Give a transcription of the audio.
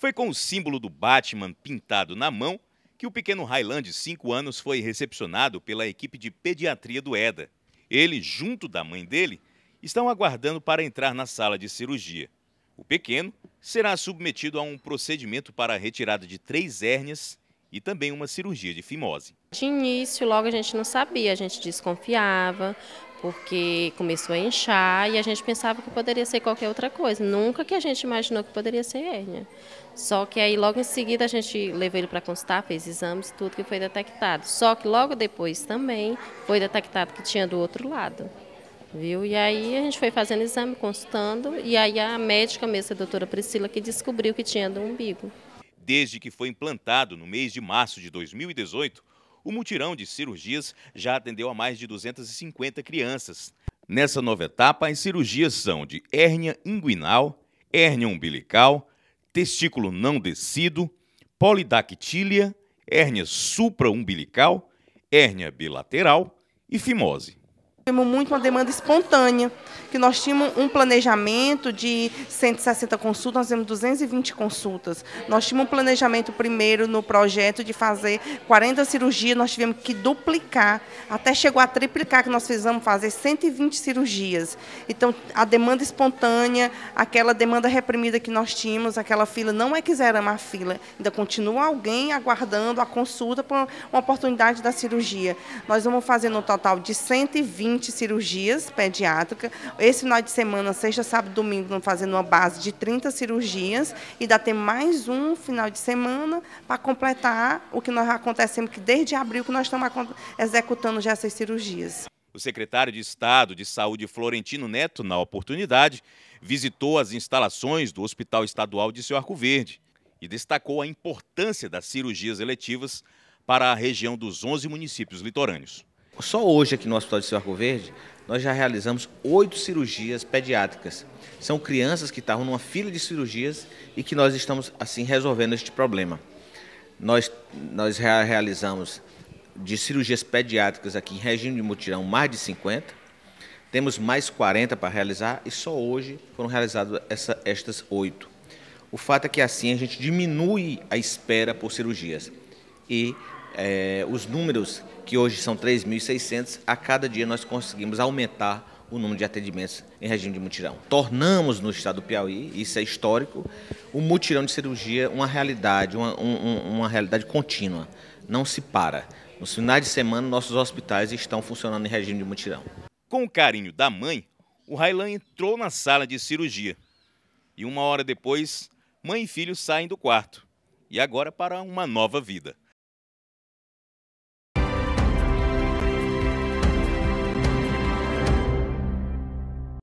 Foi com o símbolo do Batman pintado na mão que o pequeno Highland, de 5 anos, foi recepcionado pela equipe de pediatria do EDA. Ele, junto da mãe dele, estão aguardando para entrar na sala de cirurgia. O pequeno será submetido a um procedimento para a retirada de três hérnias e também uma cirurgia de fimose. De início, logo a gente não sabia, a gente desconfiava, porque começou a inchar e a gente pensava que poderia ser qualquer outra coisa. Nunca que a gente imaginou que poderia ser hérnia. Só que aí logo em seguida a gente levou ele para consultar, fez exames, tudo que foi detectado. Só que logo depois também foi detectado que tinha do outro lado. Viu? E aí a gente foi fazendo exame, consultando, e aí a médica mesmo, a doutora Priscila, que descobriu que tinha do umbigo. Desde que foi implantado no mês de março de 2018, o mutirão de cirurgias já atendeu a mais de 250 crianças. Nessa nova etapa, as cirurgias são de hérnia inguinal, hérnia umbilical, testículo não descido, polidactília, hérnia supraumbilical, hérnia bilateral e fimose. Temos muito uma demanda espontânea, que nós tínhamos um planejamento de 160 consultas, nós temos 220 consultas. Nós tínhamos um planejamento primeiro no projeto de fazer 40 cirurgias, nós tivemos que duplicar, até chegou a triplicar, que nós fizemos fazer 120 cirurgias. Então, a demanda espontânea, aquela demanda reprimida que nós tínhamos, aquela fila, não é que zeramos a fila, ainda continua alguém aguardando a consulta por uma oportunidade da cirurgia. Nós vamos fazer no total de 120 20 cirurgias pediátricas. Esse final de semana, sexta, sábado, domingo, vamos fazendo uma base de 30 cirurgias e dá ter mais um final de semana para completar o que nós acontecemos, que desde abril que nós estamos executando já essas cirurgias. O secretário de Estado de Saúde, Florentino Neto, na oportunidade, visitou as instalações do Hospital Estadual de Seu Arco Verde e destacou a importância das cirurgias eletivas para a região dos 11 municípios litorâneos só hoje aqui no Hospital de Arco Verde, nós já realizamos oito cirurgias pediátricas. São crianças que estavam numa fila de cirurgias e que nós estamos, assim, resolvendo este problema. Nós, nós realizamos de cirurgias pediátricas aqui em regime de mutirão mais de 50, temos mais 40 para realizar e só hoje foram realizadas essa, estas oito. O fato é que assim a gente diminui a espera por cirurgias e é, os números, que hoje são 3.600, a cada dia nós conseguimos aumentar o número de atendimentos em regime de mutirão. Tornamos no estado do Piauí, isso é histórico, o mutirão de cirurgia uma realidade, uma, um, uma realidade contínua, não se para. Nos finais de semana, nossos hospitais estão funcionando em regime de mutirão. Com o carinho da mãe, o Railan entrou na sala de cirurgia. E uma hora depois, mãe e filho saem do quarto. E agora para uma nova vida.